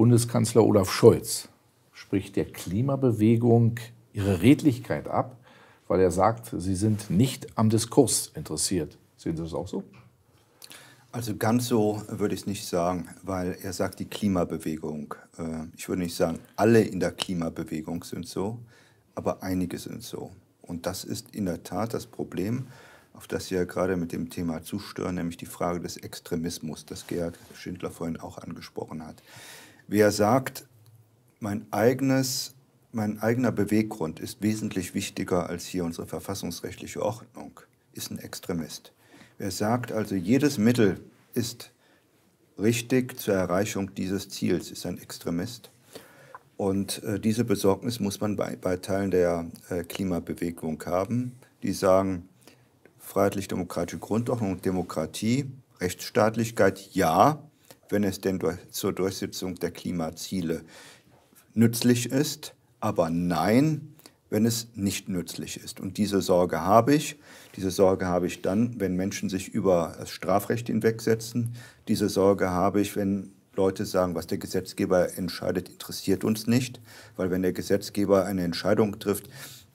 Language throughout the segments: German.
Bundeskanzler Olaf Scholz spricht der Klimabewegung ihre Redlichkeit ab, weil er sagt, sie sind nicht am Diskurs interessiert. Sehen Sie das auch so? Also ganz so würde ich es nicht sagen, weil er sagt, die Klimabewegung. Äh, ich würde nicht sagen, alle in der Klimabewegung sind so, aber einige sind so. Und das ist in der Tat das Problem, auf das Sie ja gerade mit dem Thema zustören, nämlich die Frage des Extremismus, das Gerhard Schindler vorhin auch angesprochen hat. Wer sagt, mein eigenes mein eigener Beweggrund ist wesentlich wichtiger als hier unsere verfassungsrechtliche Ordnung, ist ein Extremist. Wer sagt also, jedes Mittel ist richtig zur Erreichung dieses Ziels, ist ein Extremist. Und äh, diese Besorgnis muss man bei, bei Teilen der äh, Klimabewegung haben, die sagen, freiheitlich-demokratische Grundordnung, Demokratie, Rechtsstaatlichkeit ja, wenn es denn durch, zur Durchsetzung der Klimaziele nützlich ist, aber nein, wenn es nicht nützlich ist. Und diese Sorge habe ich. Diese Sorge habe ich dann, wenn Menschen sich über das Strafrecht hinwegsetzen. Diese Sorge habe ich, wenn Leute sagen, was der Gesetzgeber entscheidet, interessiert uns nicht. Weil wenn der Gesetzgeber eine Entscheidung trifft,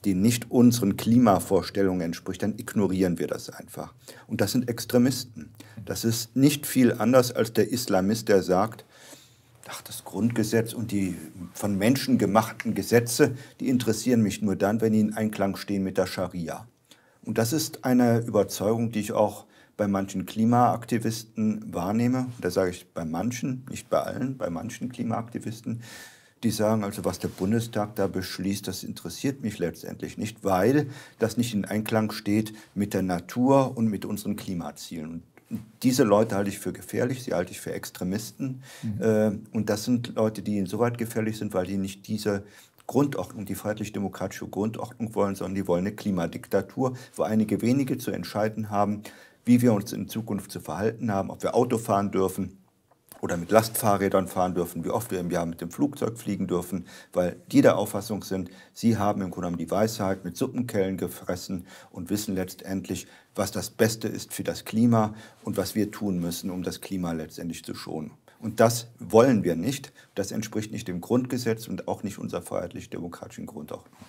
die nicht unseren Klimavorstellungen entspricht, dann ignorieren wir das einfach. Und das sind Extremisten. Das ist nicht viel anders als der Islamist, der sagt, ach, das Grundgesetz und die von Menschen gemachten Gesetze, die interessieren mich nur dann, wenn die in Einklang stehen mit der Scharia. Und das ist eine Überzeugung, die ich auch bei manchen Klimaaktivisten wahrnehme. da sage ich bei manchen, nicht bei allen, bei manchen Klimaaktivisten die sagen also, was der Bundestag da beschließt, das interessiert mich letztendlich nicht, weil das nicht in Einklang steht mit der Natur und mit unseren Klimazielen. Und diese Leute halte ich für gefährlich, sie halte ich für Extremisten. Mhm. Äh, und das sind Leute, die insoweit gefährlich sind, weil die nicht diese Grundordnung, die freiheitlich-demokratische Grundordnung wollen, sondern die wollen eine Klimadiktatur, wo einige wenige zu entscheiden haben, wie wir uns in Zukunft zu verhalten haben, ob wir Auto fahren dürfen, oder mit Lastfahrrädern fahren dürfen, wie oft wir im Jahr mit dem Flugzeug fliegen dürfen, weil die der Auffassung sind, sie haben im Grunde genommen die Weisheit mit Suppenkellen gefressen und wissen letztendlich, was das Beste ist für das Klima und was wir tun müssen, um das Klima letztendlich zu schonen. Und das wollen wir nicht. Das entspricht nicht dem Grundgesetz und auch nicht unserer freiheitlich-demokratischen Grundordnung.